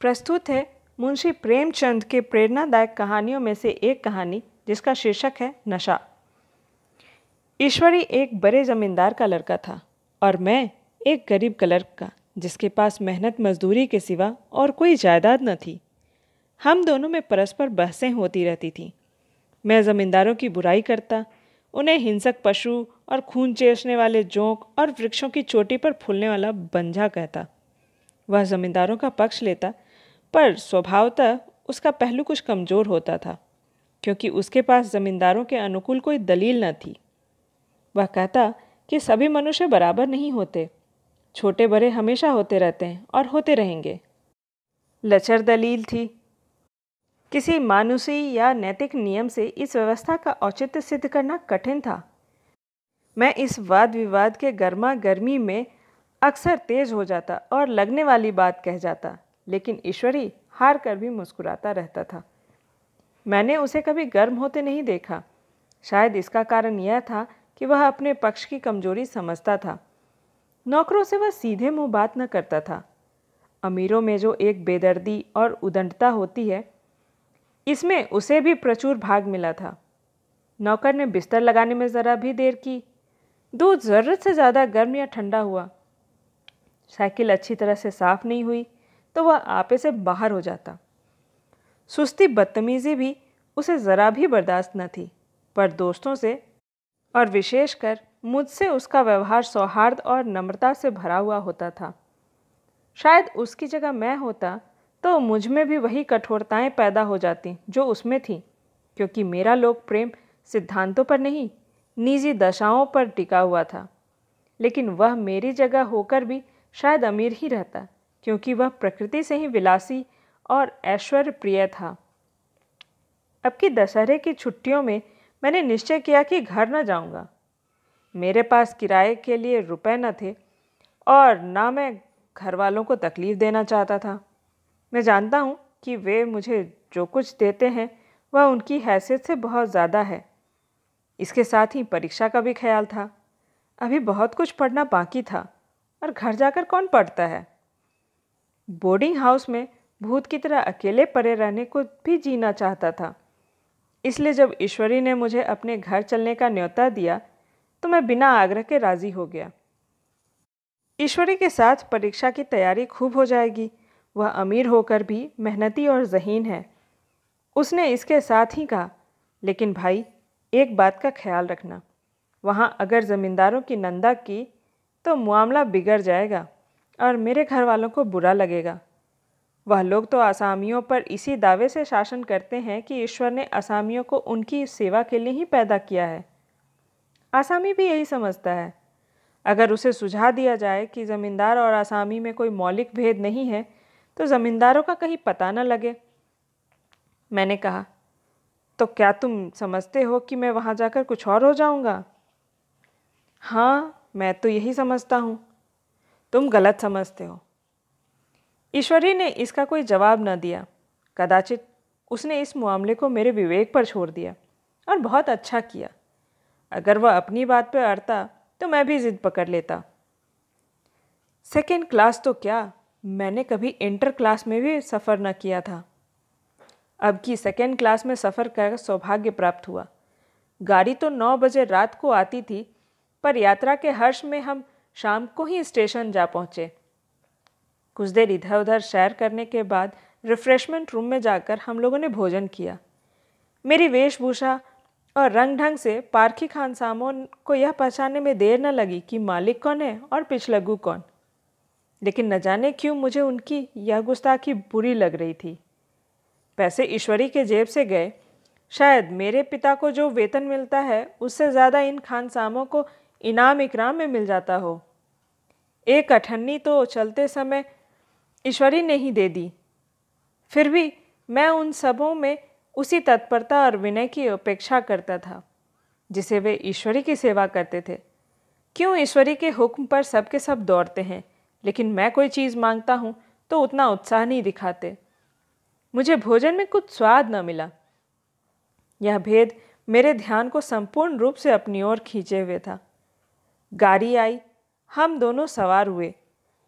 प्रस्तुत है मुंशी प्रेमचंद के प्रेरणादायक कहानियों में से एक कहानी जिसका शीर्षक है नशा ईश्वरी एक बड़े जमींदार का लड़का था और मैं एक गरीब क्लर्क का जिसके पास मेहनत मजदूरी के सिवा और कोई जायदाद न थी हम दोनों में परस्पर बहसें होती रहती थीं मैं ज़मींदारों की बुराई करता उन्हें हिंसक पशु और खून चेसने वाले जोंक और वृक्षों की चोटी पर फूलने वाला बंझा कहता वह ज़मींदारों का पक्ष लेता पर स्वभावतः उसका पहलू कुछ कमज़ोर होता था क्योंकि उसके पास जमींदारों के अनुकूल कोई दलील न थी वह कहता कि सभी मनुष्य बराबर नहीं होते छोटे बड़े हमेशा होते रहते हैं और होते रहेंगे लचर दलील थी किसी मानुषी या नैतिक नियम से इस व्यवस्था का औचित्य सिद्ध करना कठिन था मैं इस वाद विवाद के गर्मा गर्मी में अक्सर तेज हो जाता और लगने वाली बात कह जाता लेकिन ईश्वरी हार कर भी मुस्कुराता रहता था मैंने उसे कभी गर्म होते नहीं देखा शायद इसका कारण यह था कि वह अपने पक्ष की कमजोरी समझता था नौकरों से वह सीधे मुंह बात न करता था अमीरों में जो एक बेदर्दी और उदंडता होती है इसमें उसे भी प्रचुर भाग मिला था नौकर ने बिस्तर लगाने में ज़रा भी देर की दूध ज़रूरत से ज़्यादा गर्म या ठंडा हुआ साइकिल अच्छी तरह से साफ नहीं हुई तो वह आपे से बाहर हो जाता सुस्ती बदतमीज़ी भी उसे ज़रा भी बर्दाश्त न थी पर दोस्तों से और विशेषकर मुझसे उसका व्यवहार सौहार्द और नम्रता से भरा हुआ होता था शायद उसकी जगह मैं होता तो मुझ में भी वही कठोरताएं पैदा हो जाती जो उसमें थी क्योंकि मेरा लोक प्रेम सिद्धांतों पर नहीं निजी दशाओं पर टिका हुआ था लेकिन वह मेरी जगह होकर भी शायद अमीर ही रहता क्योंकि वह प्रकृति से ही विलासी और ऐश्वर्य प्रिय था अब की दशहरे की छुट्टियों में मैंने निश्चय किया कि घर न जाऊंगा। मेरे पास किराए के लिए रुपए न थे और ना मैं घर वालों को तकलीफ़ देना चाहता था मैं जानता हूँ कि वे मुझे जो कुछ देते हैं वह उनकी हैसियत से बहुत ज़्यादा है इसके साथ ही परीक्षा का भी ख्याल था अभी बहुत कुछ पढ़ना बाकी था और घर जाकर कौन पढ़ता है बोर्डिंग हाउस में भूत की तरह अकेले पड़े रहने को भी जीना चाहता था इसलिए जब ईश्वरी ने मुझे अपने घर चलने का न्योता दिया तो मैं बिना आग्रह के राज़ी हो गया ईश्वरी के साथ परीक्षा की तैयारी खूब हो जाएगी वह अमीर होकर भी मेहनती और जहीन है उसने इसके साथ ही कहा लेकिन भाई एक बात का ख्याल रखना वहाँ अगर ज़मींदारों की नंदा की तो मामला बिगड़ जाएगा और मेरे घर वालों को बुरा लगेगा वह लोग तो असामियों पर इसी दावे से शासन करते हैं कि ईश्वर ने असामियों को उनकी सेवा के लिए ही पैदा किया है आसामी भी यही समझता है अगर उसे सुझा दिया जाए कि ज़मींदार और आसामी में कोई मौलिक भेद नहीं है तो ज़मींदारों का कहीं पता न लगे मैंने कहा तो क्या तुम समझते हो कि मैं वहाँ जाकर कुछ और हो जाऊँगा हाँ मैं तो यही समझता हूँ तुम गलत समझते हो ईश्वरी ने इसका कोई जवाब न दिया कदाचित उसने इस मामले को मेरे विवेक पर छोड़ दिया और बहुत अच्छा किया अगर वह अपनी बात पर अड़ता तो मैं भी जिद पकड़ लेता सेकेंड क्लास तो क्या मैंने कभी इंटर क्लास में भी सफ़र न किया था अब की सेकेंड क्लास में सफ़र का सौभाग्य प्राप्त हुआ गाड़ी तो नौ बजे रात को आती थी पर यात्रा के हर्ष में हम शाम को ही स्टेशन जा पहुँचे कुछ देर इधर उधर सैर करने के बाद रिफ्रेशमेंट रूम में जाकर हम लोगों ने भोजन किया मेरी वेशभूषा और रंग ढंग से पारखी खान सामोन को यह पहचानने में देर न लगी कि मालिक कौन है और पिछलगू कौन लेकिन न जाने क्यों मुझे उनकी यह गुस्ताखी बुरी लग रही थी पैसे ईश्वरी के जेब से गए शायद मेरे पिता को जो वेतन मिलता है उससे ज़्यादा इन खानसामों को इनाम इकराम में मिल जाता हो एक अठन्नी तो चलते समय ईश्वरी ने ही दे दी फिर भी मैं उन सबों में उसी तत्परता और विनय की अपेक्षा करता था जिसे वे ईश्वरी की सेवा करते थे क्यों ईश्वरी के हुक्म पर सबके सब दौड़ते हैं लेकिन मैं कोई चीज़ मांगता हूँ तो उतना उत्साह नहीं दिखाते मुझे भोजन में कुछ स्वाद न मिला यह भेद मेरे ध्यान को संपूर्ण रूप से अपनी ओर खींचे हुए था गाड़ी आई हम दोनों सवार हुए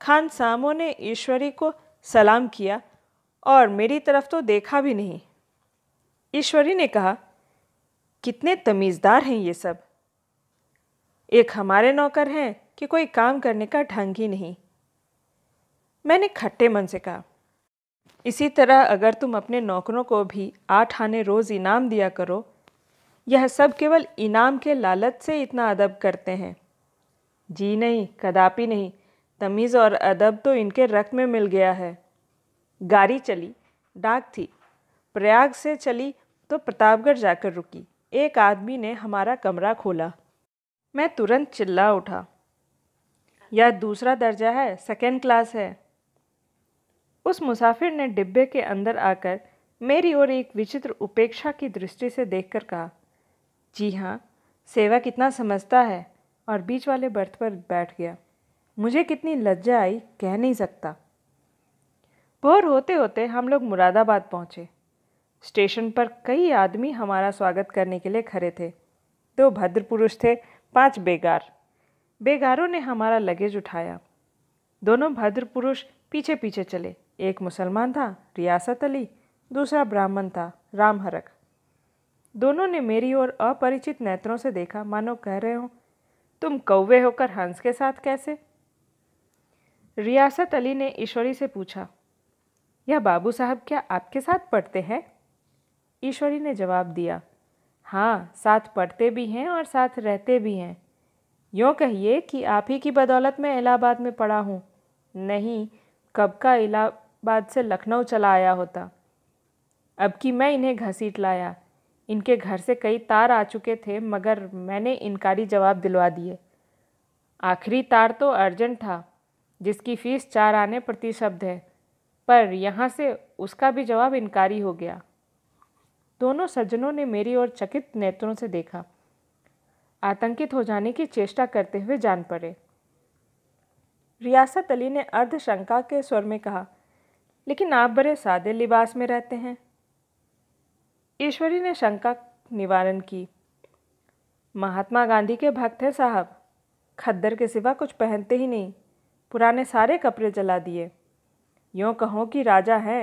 खान सामो ने ईश्वरी को सलाम किया और मेरी तरफ तो देखा भी नहीं ईश्वरी ने कहा कितने तमीज़दार हैं ये सब एक हमारे नौकर हैं कि कोई काम करने का ढंग ही नहीं मैंने खट्टे मन से कहा इसी तरह अगर तुम अपने नौकरों को भी आठ आने रोज़ इनाम दिया करो यह सब केवल इनाम के लालच से इतना अदब करते हैं जी नहीं कदापि नहीं तमीज़ और अदब तो इनके रक्त में मिल गया है गाड़ी चली डाक थी प्रयाग से चली तो प्रतापगढ़ जाकर रुकी एक आदमी ने हमारा कमरा खोला मैं तुरंत चिल्ला उठा यह दूसरा दर्जा है सेकेंड क्लास है उस मुसाफिर ने डिब्बे के अंदर आकर मेरी ओर एक विचित्र उपेक्षा की दृष्टि से देखकर कहा जी हाँ सेवा कितना समझता है और बीच वाले बर्थ पर बैठ गया मुझे कितनी लज्जा आई कह नहीं सकता भोर होते होते हम लोग मुरादाबाद पहुँचे स्टेशन पर कई आदमी हमारा स्वागत करने के लिए खड़े थे दो भद्र पुरुष थे पांच बेगार बेगारों ने हमारा लगेज उठाया दोनों भद्र पुरुष पीछे पीछे चले एक मुसलमान था रियासत अली दूसरा ब्राह्मण था रामहरक दोनों ने मेरी ओर अपरिचित नेत्रों से देखा मानो कह रहे हों तुम कौवे होकर हंस के साथ कैसे रियासत अली ने ईश्वरी से पूछा यह बाबू साहब क्या आपके साथ पढ़ते हैं ईश्वरी ने जवाब दिया हाँ साथ पढ़ते भी हैं और साथ रहते भी हैं यूँ कहिए कि आप ही की बदौलत मैं इलाहाबाद में पढ़ा हूँ नहीं कब का इलाहाबाद से लखनऊ चला आया होता अब कि मैं इन्हें घसीट लाया इनके घर से कई तार आ चुके थे मगर मैंने इनकारी जवाब दिलवा दिए आखिरी तार तो अर्जेंट था जिसकी फ़ीस चार आने प्रति शब्द है पर यहाँ से उसका भी जवाब इनकारी हो गया दोनों सज्जनों ने मेरी ओर चकित नेत्रों से देखा आतंकित हो जाने की चेष्टा करते हुए जान पड़े रियासत अली ने अर्धशंका के स्वर में कहा लेकिन आप बड़े सादे लिबास में रहते हैं ईश्वरी ने शंका निवारण की महात्मा गांधी के भक्त हैं साहब खद्दर के सिवा कुछ पहनते ही नहीं पुराने सारे कपड़े जला दिए यूँ कहो कि राजा हैं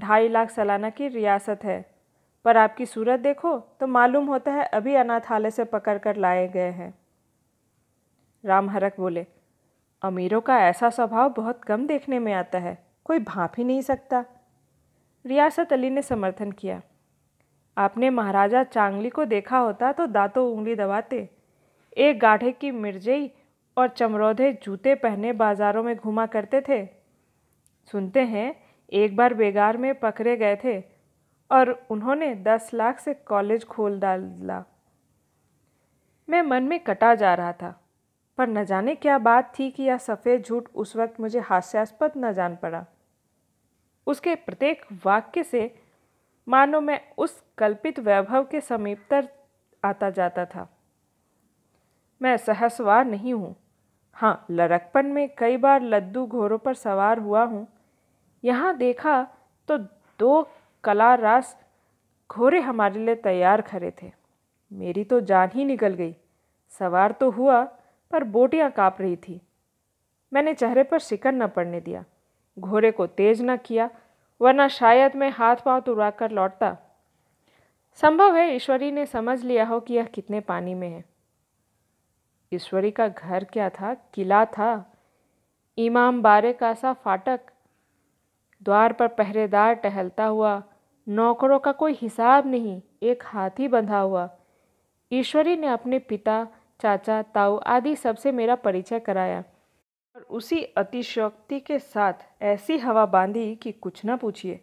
ढाई लाख सालाना की रियासत है पर आपकी सूरत देखो तो मालूम होता है अभी अनाथालय से पकड़ कर लाए गए हैं राम हरक बोले अमीरों का ऐसा स्वभाव बहुत कम देखने में आता है कोई भाप ही नहीं सकता रियासत अली ने समर्थन किया आपने महाराजा चांगली को देखा होता तो दांतों उंगली दबाते एक गाढ़े की मिर्जई और चमरौधे जूते पहने बाजारों में घूमा करते थे सुनते हैं एक बार बेगार में पकड़े गए थे और उन्होंने दस लाख से कॉलेज खोल डाला मैं मन में कटा जा रहा था पर न जाने क्या बात थी कि यह सफ़ेद झूठ उस वक्त मुझे हास्यास्पद न जान पड़ा उसके प्रत्येक वाक्य से मानो मैं उस कल्पित वैभव के समीपतर आता जाता था मैं सहसवार नहीं हूँ हाँ लड़कपन में कई बार लद्दू घोरों पर सवार हुआ हूँ यहाँ देखा तो दो कला रास घोड़े हमारे लिए तैयार खड़े थे मेरी तो जान ही निकल गई सवार तो हुआ पर बोटियाँ काँप रही थी मैंने चेहरे पर शिकन न पड़ने दिया घोड़े को तेज न किया वरना शायद मैं हाथ पांव तुड़ा तो कर लौटता संभव है ईश्वरी ने समझ लिया हो कि यह कितने पानी में है ईश्वरी का घर क्या था किला था इमाम बारे का सा फाटक द्वार पर पहरेदार टहलता हुआ नौकरों का कोई हिसाब नहीं एक हाथी बंधा हुआ ईश्वरी ने अपने पिता चाचा ताऊ आदि सबसे मेरा परिचय कराया और उसी अतिशयोक्ति के साथ ऐसी हवा बांधी कि कुछ न पूछिए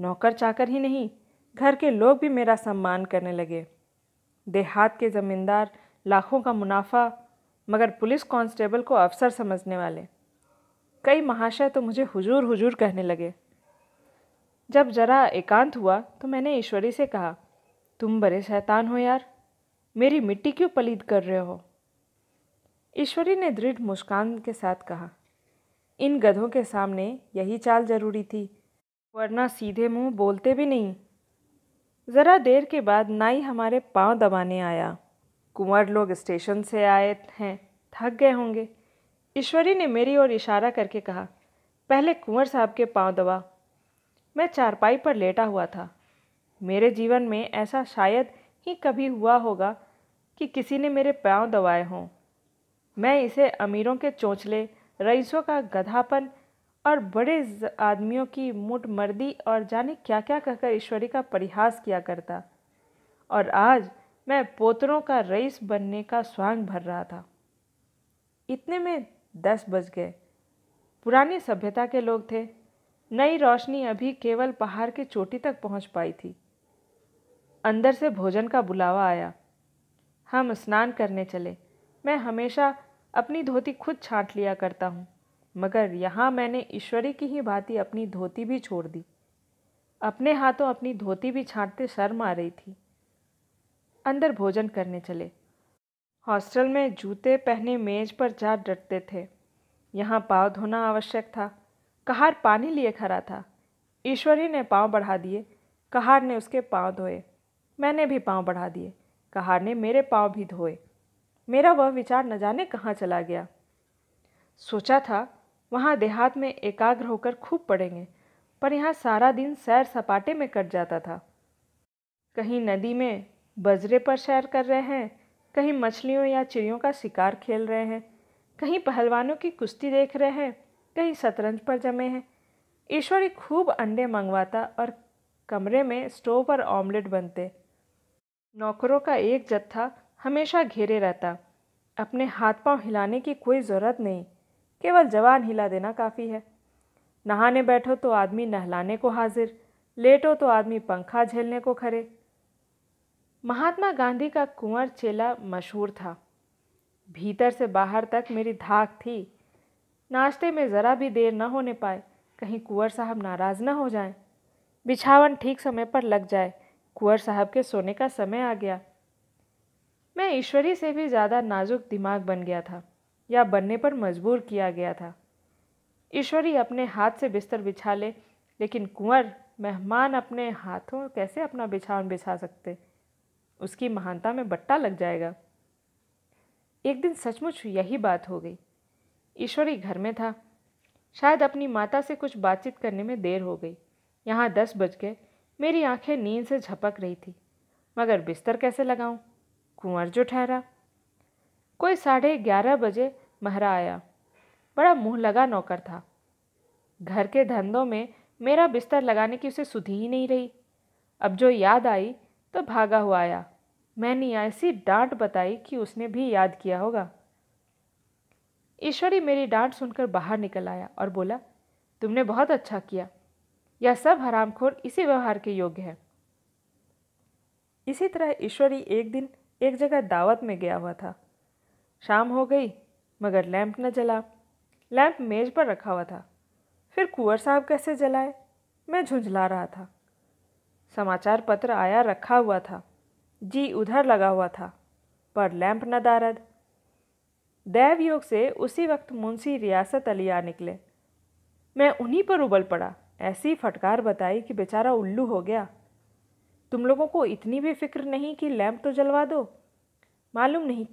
नौकर चाकर ही नहीं घर के लोग भी मेरा सम्मान करने लगे देहात के ज़मींदार लाखों का मुनाफा मगर पुलिस कांस्टेबल को अफसर समझने वाले कई महाशय तो मुझे हुजूर हुजूर कहने लगे जब जरा एकांत हुआ तो मैंने ईश्वरी से कहा तुम बड़े शैतान हो यार मेरी मिट्टी क्यों पलीद कर रहे हो ईश्वरी ने दृढ़ मुस्कान के साथ कहा इन गधों के सामने यही चाल जरूरी थी वरना सीधे मुंह बोलते भी नहीं ज़रा देर के बाद नाई हमारे पांव दबाने आया कुंवर लोग स्टेशन से आए हैं थक गए होंगे ईश्वरी ने मेरी ओर इशारा करके कहा पहले कुंवर साहब के पांव दबा मैं चारपाई पर लेटा हुआ था मेरे जीवन में ऐसा शायद ही कभी हुआ होगा कि किसी ने मेरे पांव दबाए हों मैं इसे अमीरों के चोंचले रईसों का गधापन और बड़े आदमियों की मुठ मर्दी और जाने क्या क्या कहकर ईश्वरी का परिहास किया करता और आज मैं पोतरों का रईस बनने का स्वांग भर रहा था इतने में दस बज गए पुरानी सभ्यता के लोग थे नई रोशनी अभी केवल पहाड़ की चोटी तक पहुंच पाई थी अंदर से भोजन का बुलावा आया हम स्नान करने चले मैं हमेशा अपनी धोती खुद छाट लिया करता हूँ मगर यहाँ मैंने ईश्वरी की ही भांति अपनी धोती भी छोड़ दी अपने हाथों अपनी धोती भी छाटते शर्म आ रही थी अंदर भोजन करने चले हॉस्टल में जूते पहने मेज पर जा डटते थे यहाँ पाँव धोना आवश्यक था कहार पानी लिए खड़ा था ईश्वरी ने पाँव बढ़ा दिए कहार ने उसके पाँव धोए मैंने भी पाँव बढ़ा दिए कहार ने मेरे पाँव भी धोए मेरा वह विचार न जाने कहाँ चला गया सोचा था वहाँ देहात में एकाग्र होकर खूब पढ़ेंगे पर यहाँ सारा दिन सैर सपाटे में कट जाता था कहीं नदी में बजरे पर सैर कर रहे हैं कहीं मछलियों या चिड़ियों का शिकार खेल रहे हैं कहीं पहलवानों की कुश्ती देख रहे हैं कहीं शतरंज पर जमे हैं ईश्वरी खूब अंडे मंगवाता और कमरे में स्टोव पर ऑमलेट बनते नौकरों का एक जत्था हमेशा घेरे रहता अपने हाथ पांव हिलाने की कोई ज़रूरत नहीं केवल जवान हिला देना काफ़ी है नहाने बैठो तो आदमी नहलाने को हाजिर लेटो तो आदमी पंखा झेलने को खड़े महात्मा गांधी का कुंवर चेला मशहूर था भीतर से बाहर तक मेरी धाक थी नाश्ते में ज़रा भी देर न होने पाए कहीं कुंवर साहब नाराज़ न हो जाएं। बिछावन ठीक समय पर लग जाए कुंवर साहब के सोने का समय आ गया मैं ईश्वरी से भी ज़्यादा नाजुक दिमाग बन गया था या बनने पर मजबूर किया गया था ईश्वरी अपने हाथ से बिस्तर बिछा ले लेकिन कुंवर मेहमान अपने हाथों कैसे अपना बिछावन बिछा सकते उसकी महानता में बट्टा लग जाएगा एक दिन सचमुच यही बात हो गई ईश्वरी घर में था शायद अपनी माता से कुछ बातचीत करने में देर हो गई यहाँ दस बज गए मेरी आंखें नींद से झपक रही थी मगर बिस्तर कैसे लगाऊं? कुंवर जो ठहरा कोई साढ़े ग्यारह बजे महरा आया बड़ा मुंह लगा नौकर था घर के धंधों में मेरा बिस्तर लगाने की उसे सुधी ही नहीं रही अब जो याद आई तो भागा हुआ आया मैंने ऐसी डांट बताई कि उसने भी याद किया होगा ईश्वरी मेरी डांट सुनकर बाहर निकल आया और बोला तुमने बहुत अच्छा किया यह सब हरामखोर इसी व्यवहार के योग्य है इसी तरह ईश्वरी एक दिन एक जगह दावत में गया हुआ था शाम हो गई मगर लैंप न जला लैंप मेज पर रखा हुआ था फिर कुंवर साहब कैसे जलाए मैं झुंझला रहा था समाचार पत्र आया रखा हुआ था जी उधर लगा हुआ था पर लैंप न दारद दैव योग से उसी वक्त मुंशी रियासत अली आ निकले मैं उन्हीं पर उबल पड़ा ऐसी फटकार बताई कि बेचारा उल्लू हो गया तुम लोगों को इतनी भी फिक्र नहीं कि लैंप तो जलवा दो मालूम नहीं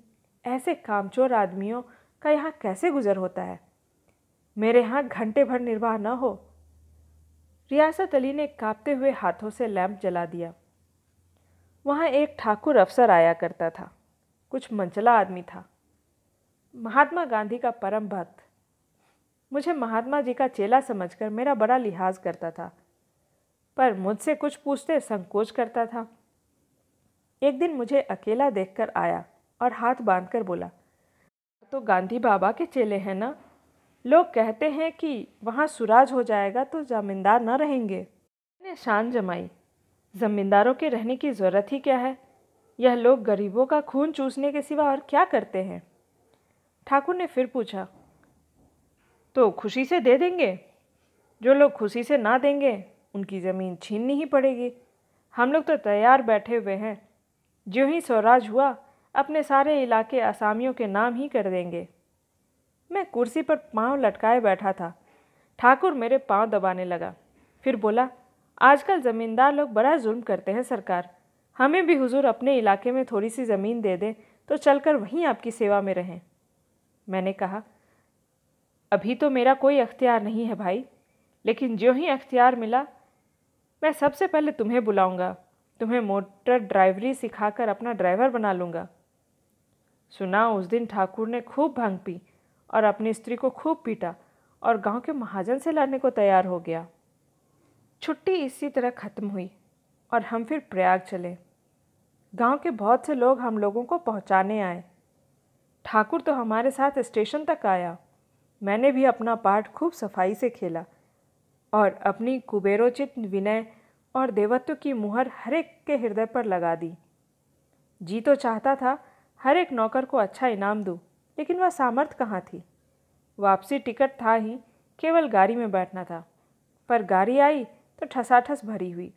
ऐसे कामचोर आदमियों का यहाँ कैसे गुजर होता है मेरे यहाँ घंटे भर निर्वाह न हो रियासत अली ने कांपते हुए हाथों से लैंप जला दिया वहाँ एक ठाकुर अफसर आया करता था कुछ मंचला आदमी था महात्मा गांधी का परम भक्त मुझे महात्मा जी का चेला समझकर मेरा बड़ा लिहाज करता था पर मुझसे कुछ पूछते संकोच करता था एक दिन मुझे अकेला देखकर आया और हाथ बांधकर बोला तो गांधी बाबा के चेले हैं ना लोग कहते हैं कि वहाँ सुराज हो जाएगा तो ज़मींदार न रहेंगे मैंने शान जमाई ज़मींदारों के रहने की ज़रूरत ही क्या है यह लोग गरीबों का खून चूसने के सिवा और क्या करते हैं ठाकुर ने फिर पूछा तो खुशी से दे देंगे जो लोग खुशी से ना देंगे उनकी ज़मीन छीननी ही पड़ेगी हम लोग तो तैयार बैठे हुए हैं जो ही स्वराज हुआ अपने सारे इलाके असामियों के नाम ही कर देंगे मैं कुर्सी पर पांव लटकाए बैठा था ठाकुर मेरे पांव दबाने लगा फिर बोला आजकल ज़मींदार लोग बड़ा जुल्म करते हैं सरकार हमें भी हुजूर अपने इलाके में थोड़ी सी ज़मीन दे दें तो चलकर वहीं आपकी सेवा में रहें मैंने कहा अभी तो मेरा कोई अख्तियार नहीं है भाई लेकिन जो ही अख्तियार मिला मैं सबसे पहले तुम्हें बुलाऊंगा तुम्हें मोटर ड्राइवरी सिखाकर अपना ड्राइवर बना लूँगा सुना उस दिन ठाकुर ने खूब भांग पी और अपनी स्त्री को खूब पीटा और गांव के महाजन से लड़ने को तैयार हो गया छुट्टी इसी तरह ख़त्म हुई और हम फिर प्रयाग चले गांव के बहुत से लोग हम लोगों को पहुंचाने आए ठाकुर तो हमारे साथ स्टेशन तक आया मैंने भी अपना पार्ट खूब सफाई से खेला और अपनी कुबेरोचित विनय और देवत्व की मुहर हरेक के हृदय पर लगा दी जी तो चाहता था हर एक नौकर को अच्छा इनाम दूँ लेकिन वह सामर्थ कहाँ थी वापसी टिकट था ही केवल गाड़ी में बैठना था पर गाड़ी आई तो ठसाठस भरी हुई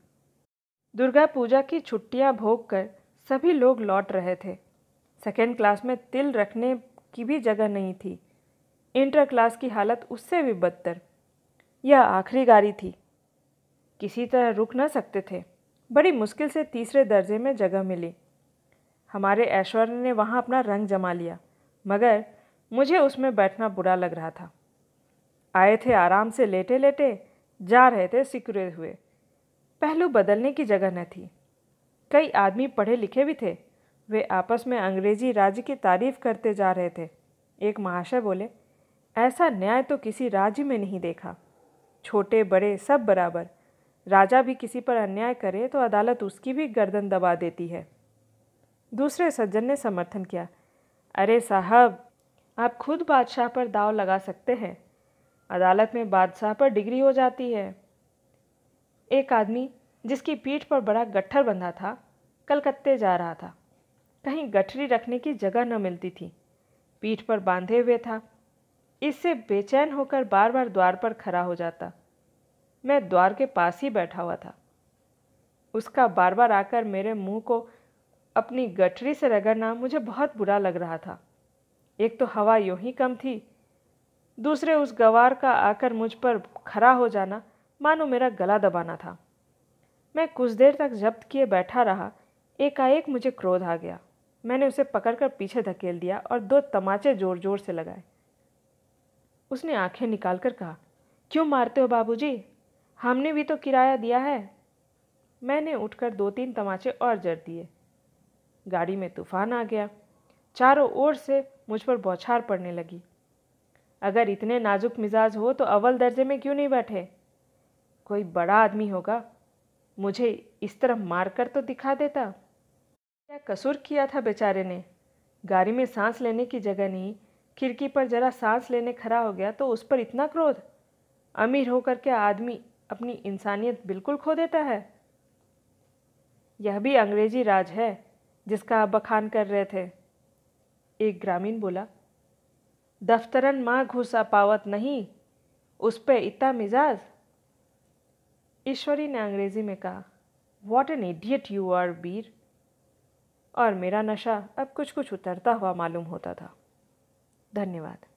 दुर्गा पूजा की छुट्टियाँ भोग कर सभी लोग लौट रहे थे सेकेंड क्लास में तिल रखने की भी जगह नहीं थी इंटर क्लास की हालत उससे भी बदतर यह आखिरी गाड़ी थी किसी तरह रुक न सकते थे बड़ी मुश्किल से तीसरे दर्जे में जगह मिली हमारे ऐश्वर्य ने वहाँ अपना रंग जमा लिया मगर मुझे उसमें बैठना बुरा लग रहा था आए थे आराम से लेटे लेटे जा रहे थे सिकुरे हुए पहलू बदलने की जगह न थी कई आदमी पढ़े लिखे भी थे वे आपस में अंग्रेजी राज्य की तारीफ करते जा रहे थे एक महाशय बोले ऐसा न्याय तो किसी राज्य में नहीं देखा छोटे बड़े सब बराबर राजा भी किसी पर अन्याय करे तो अदालत उसकी भी गर्दन दबा देती है दूसरे सज्जन ने समर्थन किया अरे साहब आप खुद बादशाह पर दाव लगा सकते हैं अदालत में बादशाह पर डिग्री हो जाती है एक आदमी जिसकी पीठ पर बड़ा गट्ठर बंधा था कलकत्ते जा रहा था कहीं गठरी रखने की जगह न मिलती थी पीठ पर बांधे हुए था इससे बेचैन होकर बार बार द्वार पर खड़ा हो जाता मैं द्वार के पास ही बैठा हुआ था उसका बार बार आकर मेरे मुंह को अपनी गठरी से रगड़ना मुझे बहुत बुरा लग रहा था एक तो हवा यूँ ही कम थी दूसरे उस गवार का आकर मुझ पर खड़ा हो जाना मानो मेरा गला दबाना था मैं कुछ देर तक जब्त किए बैठा रहा एकाएक मुझे क्रोध आ गया मैंने उसे पकड़कर पीछे धकेल दिया और दो तमाचे ज़ोर ज़ोर से लगाए उसने आंखें निकाल कर कहा क्यों मारते हो बाबूजी? हमने भी तो किराया दिया है मैंने उठकर दो तीन तमाचे और जर दिए गाड़ी में तूफान आ गया चारों ओर से मुझ पर बौछार पड़ने लगी अगर इतने नाजुक मिजाज हो तो अव्वल दर्जे में क्यों नहीं बैठे कोई बड़ा आदमी होगा मुझे इस तरह मारकर तो दिखा देता क्या कसूर किया था बेचारे ने गाड़ी में सांस लेने की जगह नहीं खिड़की पर जरा सांस लेने खड़ा हो गया तो उस पर इतना क्रोध अमीर होकर के आदमी अपनी इंसानियत बिल्कुल खो देता है यह भी अंग्रेजी राज है जिसका आप बखान कर रहे थे एक ग्रामीण बोला दफ्तरन माँ घुसा पावत नहीं उस पर इतना मिजाज ईश्वरी ने अंग्रेजी में कहा what an idiot you are बीर और मेरा नशा अब कुछ कुछ उतरता हुआ मालूम होता था धन्यवाद